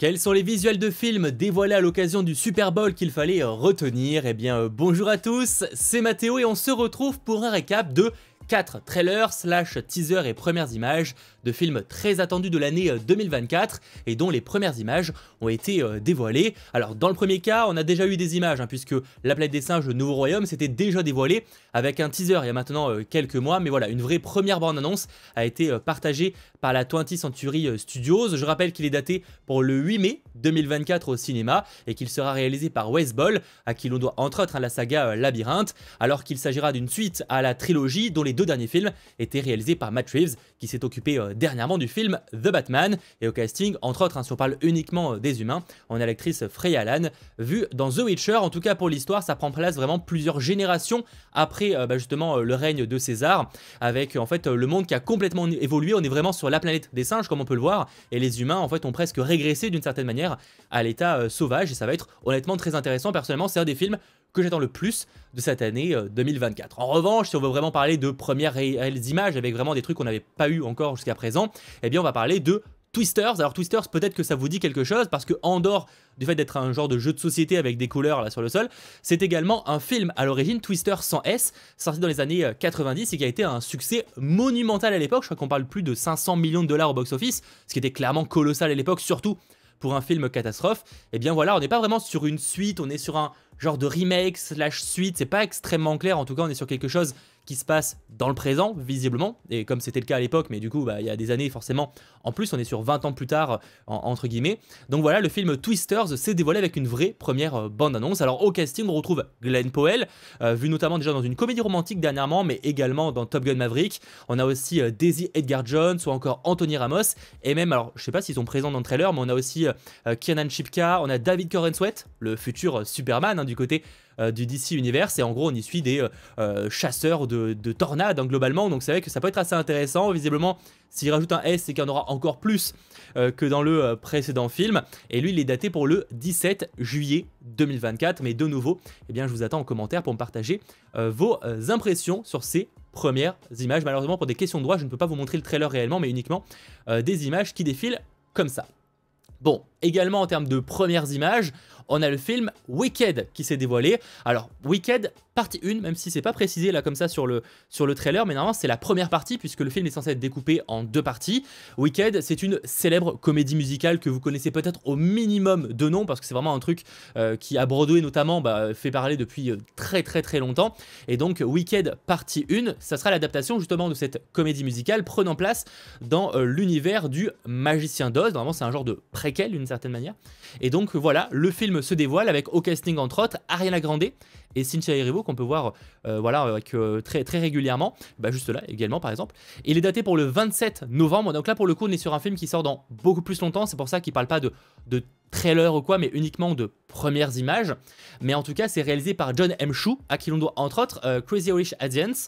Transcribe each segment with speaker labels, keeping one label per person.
Speaker 1: Quels sont les visuels de films dévoilés à l'occasion du Super Bowl qu'il fallait retenir Eh bien euh, bonjour à tous, c'est Mathéo et on se retrouve pour un récap de 4 trailers, slash teasers et premières images de films très attendus de l'année 2024 euh, et dont les premières images ont été euh, dévoilées. Alors dans le premier cas, on a déjà eu des images hein, puisque La planète des singes, le Nouveau Royaume, s'était déjà dévoilé avec un teaser il y a maintenant euh, quelques mois, mais voilà, une vraie première bande-annonce a été partagée par la 20 Century Studios. Je rappelle qu'il est daté pour le 8 mai 2024 au cinéma et qu'il sera réalisé par Wes Ball, à qui l'on doit entre autres hein, la saga Labyrinthe, alors qu'il s'agira d'une suite à la trilogie dont les deux derniers films étaient réalisé par Matt Reeves, qui s'est occupé euh, dernièrement du film The Batman. Et au casting, entre autres, hein, si on parle uniquement euh, des humains, on a l'actrice Freya Allan, vue dans The Witcher. En tout cas, pour l'histoire, ça prend place vraiment plusieurs générations après euh, bah, justement le règne de César, avec en fait le monde qui a complètement évolué. On est vraiment sur la planète des singes, comme on peut le voir, et les humains en fait ont presque régressé d'une certaine manière à l'état sauvage. Et ça va être honnêtement très intéressant. Personnellement, c'est un des films que j'attends le plus de cette année 2024. Euh, en revanche, si on veut vraiment parler de premières réelles images avec vraiment des trucs qu'on n'avait pas eu encore jusqu'à présent, eh bien on va parler de Twisters. Alors Twisters, peut-être que ça vous dit quelque chose parce que en dehors du fait d'être un genre de jeu de société avec des couleurs là sur le sol, c'est également un film à l'origine Twister sans S, sorti dans les années 90 euh, et qui a été un succès monumental à l'époque. Je crois qu'on parle plus de 500 millions de dollars au box-office, ce qui était clairement colossal à l'époque, surtout pour un film catastrophe. Eh bien voilà, on n'est pas vraiment sur une suite, on est sur un genre de remake slash suite, c'est pas extrêmement clair, en tout cas on est sur quelque chose qui se passe dans le présent, visiblement, et comme c'était le cas à l'époque, mais du coup, bah, il y a des années, forcément, en plus, on est sur 20 ans plus tard, entre guillemets. Donc voilà, le film Twisters s'est dévoilé avec une vraie première euh, bande-annonce. Alors au casting, on retrouve Glenn Powell, euh, vu notamment déjà dans une comédie romantique dernièrement, mais également dans Top Gun Maverick. On a aussi euh, Daisy Edgar Jones, ou encore Anthony Ramos, et même, alors je sais pas s'ils sont présents dans le trailer, mais on a aussi euh, Shipka, on a David Corenswet, le futur Superman, hein, du côté euh, du DC Universe. Et en gros, on y suit des euh, euh, chasseurs de, tornades, hein, globalement. Donc c'est vrai que ça peut être assez intéressant. Visiblement, s'il rajoute un S, c'est qu'il y en aura encore plus que dans le précédent film. Et lui, il est daté pour le 17 juillet 2024. Mais de nouveau, et eh bien, je vous attends en commentaire pour me partager vos impressions sur ces premières images. Malheureusement, pour des questions de droit, je ne peux pas vous montrer le trailer réellement, mais uniquement des images qui défilent comme ça. Bon, également en termes de premières images, on a le film Wicked qui s'est dévoilé. Alors, Wicked, partie 1, même si c'est pas précisé là comme ça sur le, sur le trailer, mais normalement c'est la première partie puisque le film est censé être découpé en deux parties. Wicked, c'est une célèbre comédie musicale que vous connaissez peut-être au minimum de nom parce que c'est vraiment un truc euh, qui, a Broadway notamment, bah, fait parler depuis euh, très très très longtemps. Et donc, Wicked, partie 1, ça sera l'adaptation justement de cette comédie musicale prenant place dans euh, l'univers du magicien d'Oz. Normalement, c'est un genre de préquel d'une certaine manière. Et donc, voilà, le film se dévoile avec au casting entre autres Ariana Grande et Cynthia Erivo qu'on peut voir euh, voilà euh, euh, très très régulièrement, bah, juste là également par exemple. Il est daté pour le 27 novembre, donc là pour le coup on est sur un film qui sort dans beaucoup plus longtemps, c'est pour ça qu'il parle pas de, de trailer ou quoi, mais uniquement de premières images. Mais en tout cas c'est réalisé par John M. Chu, à qui l'on doit entre autres Crazy Rich Asians,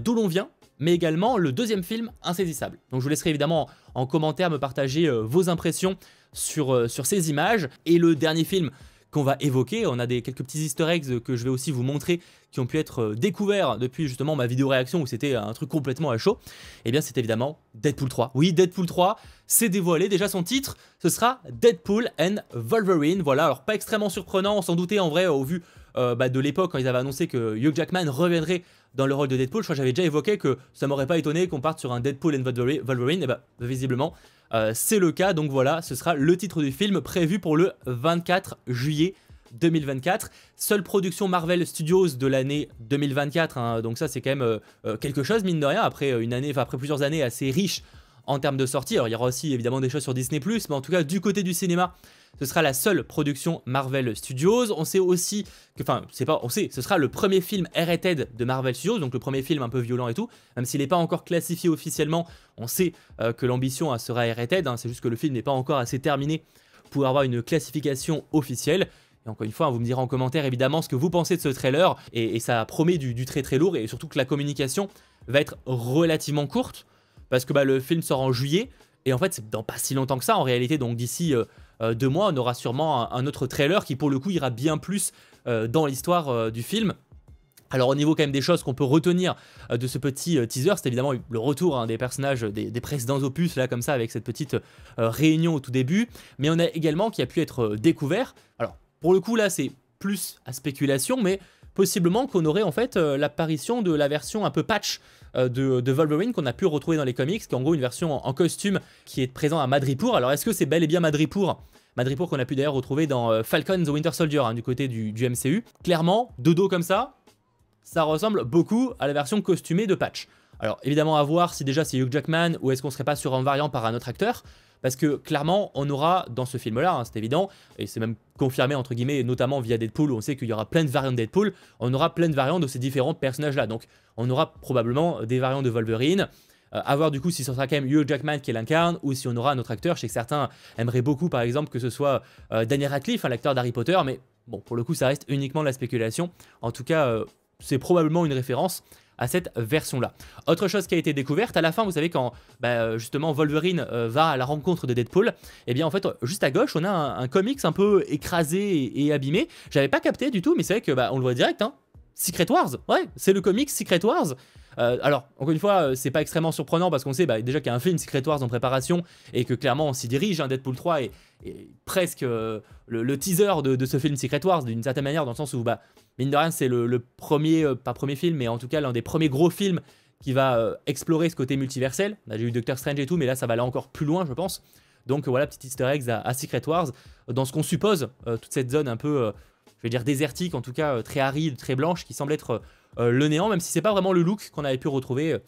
Speaker 1: d'où l'on vient mais également le deuxième film Insaisissable. Donc je vous laisserai évidemment en, commentaire me partager vos impressions sur, sur ces images. Et le dernier film qu'on va évoquer. On a des, quelques petits easter eggs que je vais aussi vous montrer qui ont pu être euh, découverts depuis justement ma vidéo réaction où c'était un truc complètement à chaud. Et eh bien c'est évidemment Deadpool 3. Oui, Deadpool 3 s'est dévoilé. Déjà son titre, ce sera Deadpool and Wolverine. Voilà, alors pas extrêmement surprenant, on s'en doutait en vrai au vu euh, bah, de l'époque quand ils avaient annoncé que Hugh Jackman reviendrait dans le rôle de Deadpool. Je crois que j'avais déjà évoqué que ça m'aurait pas étonné qu'on parte sur un Deadpool and Wolverine. Et bah, visiblement, euh, c'est le cas. Donc voilà, ce sera le titre du film prévu pour le 24 juillet 2024. Seule production Marvel Studios de l'année 2024. Hein. donc ça, c'est quand même euh, quelque chose, mine de rien, après, une année, après plusieurs années assez riches en termes de sorties. Alors, il y aura aussi évidemment des choses sur Disney, mais en tout cas, du côté du cinéma, ce sera la seule production Marvel Studios. On sait aussi que, enfin, c'est pas, on sait, ce sera le premier film R-rated de Marvel Studios, donc le premier film un peu violent et tout. Même s'il n'est pas encore classifié officiellement, on sait euh, que l'ambition hein, sera R-rated. Hein. c'est juste que le film n'est pas encore assez terminé pour avoir une classification officielle. Et encore une fois, hein, vous me direz en commentaire évidemment ce que vous pensez de ce trailer. Et, ça promet du, très très lourd et surtout que la communication va être relativement courte parce que bah, le film sort en juillet. Et en fait, c'est dans pas si longtemps que ça en réalité. Donc d'ici euh, euh, deux mois, on aura sûrement un, autre trailer qui, pour le coup, ira bien plus euh, dans l'histoire euh, du film. Alors au niveau quand même des choses qu'on peut retenir de ce petit teaser, c'est évidemment le retour hein, des personnages des, des, précédents opus, là comme ça, avec cette petite réunion au tout début, mais on a également qui a pu être découvert. Alors pour le coup là c'est plus à spéculation, mais possiblement qu'on aurait en fait euh, l'apparition de la version un peu patch euh, de, Wolverine qu'on a pu retrouver dans les comics, qui est en gros une version en, costume qui est présent à Madripour. Alors est-ce que c'est bel et bien Madripour Madripour qu'on a pu d'ailleurs retrouver dans euh, Falcon The Winter Soldier hein, du côté du, MCU. Clairement, dodo dos comme ça, ça ressemble beaucoup à la version costumée de Patch. Alors évidemment à voir si déjà c'est Hugh Jackman ou est-ce qu'on serait pas sur un variant par un autre acteur. Parce que clairement, on aura dans ce film-là, hein, c'est évident, et c'est même confirmé entre guillemets, notamment via Deadpool, où on sait qu'il y aura plein de variantes de Deadpool, on aura plein de variantes de ces différents personnages-là. Donc on aura probablement des variantes de Wolverine, euh, à voir du coup si ce sera quand même Hugh Jackman qui l'incarne ou si on aura un autre acteur. Je sais que certains aimeraient beaucoup par exemple que ce soit euh, Daniel Radcliffe, hein, l'acteur d'Harry Potter, mais bon, pour le coup ça reste uniquement de la spéculation. En tout cas, euh, c'est probablement une référence à cette version-là. Autre chose qui a été découverte, à la fin, vous savez, quand bah, euh, justement Wolverine euh, va à la rencontre de Deadpool, et eh bien en fait, juste à gauche, on a un, comics un peu écrasé et, abîmé. J'avais pas capté du tout, mais c'est vrai que bah, on le voit direct, hein. Secret Wars, ouais, c'est le comics Secret Wars euh, alors, encore une fois, euh, c'est pas extrêmement surprenant parce qu'on sait bah, déjà qu'il y a un film Secret Wars en préparation et que clairement on s'y dirige. Hein, Deadpool 3 est, presque euh, le, teaser de, ce film Secret Wars d'une certaine manière, dans le sens où, bah, mine de rien, c'est le, premier, pas premier film, mais en tout cas l'un des premiers gros films qui va explorer ce côté multiversel. On a eu Doctor Strange et tout, mais là ça va aller encore plus loin, je pense. Donc voilà, petit easter eggs à, à Secret Wars, dans ce qu'on suppose, toute cette zone un peu je vais dire désertique, en tout cas euh, très aride, très blanche, qui semble être euh, euh, le néant, même si c'est pas vraiment le look qu'on avait pu retrouver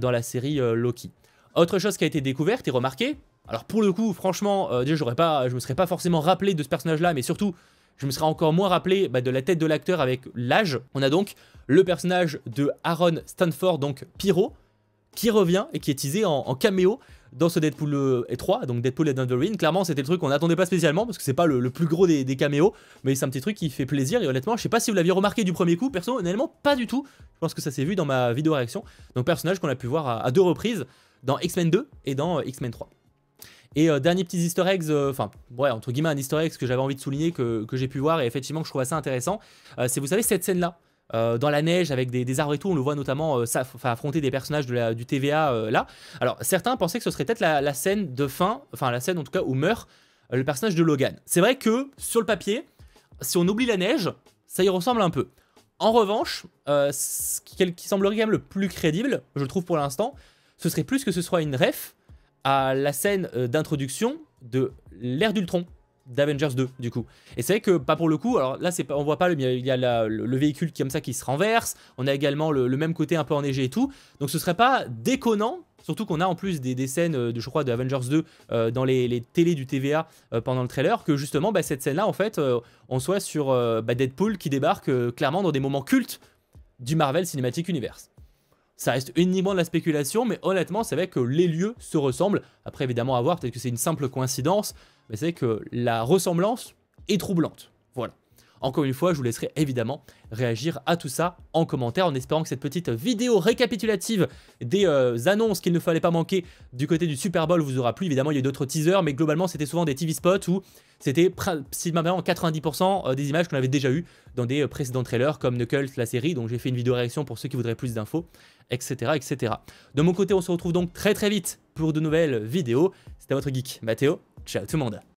Speaker 1: dans la série Loki. Autre chose qui a été découverte et remarquée, alors pour le coup, franchement, je déjà, j'aurais pas, je me serais pas forcément rappelé de ce personnage-là, mais surtout, je me serais encore moins rappelé bah, de la tête de l'acteur avec l'âge. On a donc le personnage de Aaron Stanford, donc Pyro, qui revient et qui est teasé en, en caméo dans ce Deadpool 3, euh, donc Deadpool et Wolverine. Clairement, c'était le truc qu'on n'attendait pas spécialement parce que c'est pas le, plus gros des, caméos, mais c'est un petit truc qui fait plaisir. Et honnêtement, je sais pas si vous l'aviez remarqué du premier coup, personnellement, pas du tout. Je pense que ça s'est vu dans ma vidéo réaction. Donc, personnage qu'on a pu voir à, deux reprises dans X-Men 2 et dans euh, X-Men 3. Et euh, dernier petit easter egg, enfin, ouais, entre guillemets, un easter egg que j'avais envie de souligner, que, j'ai pu voir et effectivement que je trouve assez intéressant, c'est vous savez cette scène-là. Euh, dans la neige avec des, des, arbres et tout. On le voit notamment euh, affronter des personnages de du TVA euh, là. Alors certains pensaient que ce serait peut-être la, scène de fin, enfin la scène en tout cas où meurt le personnage de Logan. C'est vrai que sur le papier, si on oublie la neige, ça y ressemble un peu. En revanche, ce qui, semblerait quand même le plus crédible, je trouve pour l'instant, ce serait plus que ce soit une ref à la scène d'introduction de l'ère d'Ultron d'Avengers 2 du coup. Et c'est vrai que pas pour le coup, alors là c'est pas, on voit pas le, il y a le, véhicule qui, comme ça qui se renverse, on a également le, même côté un peu enneigé et tout, donc ce serait pas déconnant. Surtout qu'on a en plus des, scènes, euh, de, je crois, de Avengers 2 euh, dans les, télés du TVA euh, pendant le trailer, que justement, bah, cette scène-là, en fait, on soit sur bah, Deadpool qui débarque clairement dans des moments cultes du Marvel Cinematic Universe ça reste uniquement de la spéculation, mais honnêtement, c'est vrai que les lieux se ressemblent. Après, évidemment, à voir, peut-être que c'est une simple coïncidence, mais c'est que la ressemblance est troublante. Voilà. Encore une fois, je vous laisserai évidemment réagir à tout ça en commentaire en espérant que cette petite vidéo récapitulative des euh, annonces qu'il ne fallait pas manquer du côté du Super Bowl vous aura plu. Évidemment, il y a eu d'autres teasers, mais globalement, c'était souvent des TV spots où c'était principalement 90% euh, des images qu'on avait déjà eues dans des euh, précédents trailers comme Knuckles, la série, donc j'ai fait une vidéo réaction pour ceux qui voudraient plus d'infos, etc., etc. De mon côté, on se retrouve donc très très vite pour de nouvelles vidéos. C'était votre geek, Mathéo. Ciao tout le monde